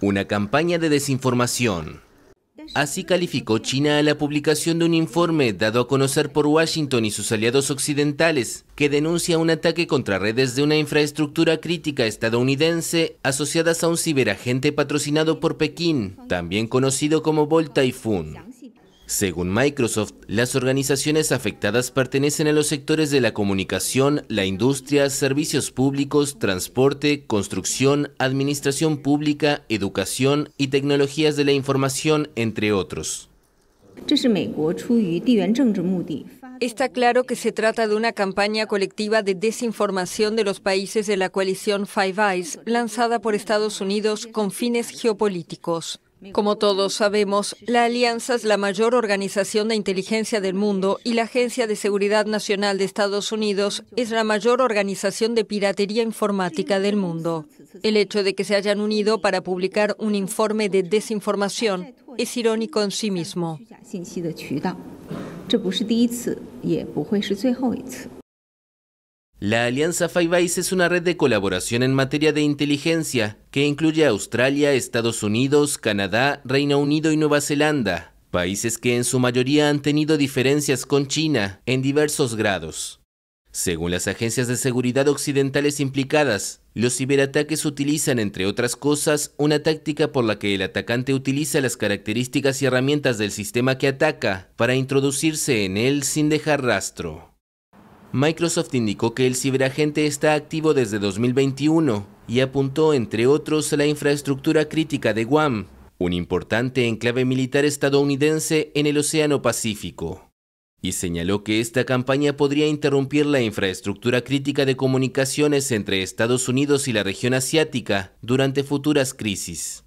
Una campaña de desinformación. Así calificó China a la publicación de un informe dado a conocer por Washington y sus aliados occidentales, que denuncia un ataque contra redes de una infraestructura crítica estadounidense asociadas a un ciberagente patrocinado por Pekín, también conocido como Vol según Microsoft, las organizaciones afectadas pertenecen a los sectores de la comunicación, la industria, servicios públicos, transporte, construcción, administración pública, educación y tecnologías de la información, entre otros. Está claro que se trata de una campaña colectiva de desinformación de los países de la coalición Five Eyes, lanzada por Estados Unidos con fines geopolíticos. Como todos sabemos, la Alianza es la mayor organización de inteligencia del mundo y la Agencia de Seguridad Nacional de Estados Unidos es la mayor organización de piratería informática del mundo. El hecho de que se hayan unido para publicar un informe de desinformación es irónico en sí mismo. La Alianza Five Eyes es una red de colaboración en materia de inteligencia que incluye a Australia, Estados Unidos, Canadá, Reino Unido y Nueva Zelanda, países que en su mayoría han tenido diferencias con China en diversos grados. Según las agencias de seguridad occidentales implicadas, los ciberataques utilizan, entre otras cosas, una táctica por la que el atacante utiliza las características y herramientas del sistema que ataca para introducirse en él sin dejar rastro. Microsoft indicó que el ciberagente está activo desde 2021 y apuntó, entre otros, a la infraestructura crítica de Guam, un importante enclave militar estadounidense en el Océano Pacífico. Y señaló que esta campaña podría interrumpir la infraestructura crítica de comunicaciones entre Estados Unidos y la región asiática durante futuras crisis.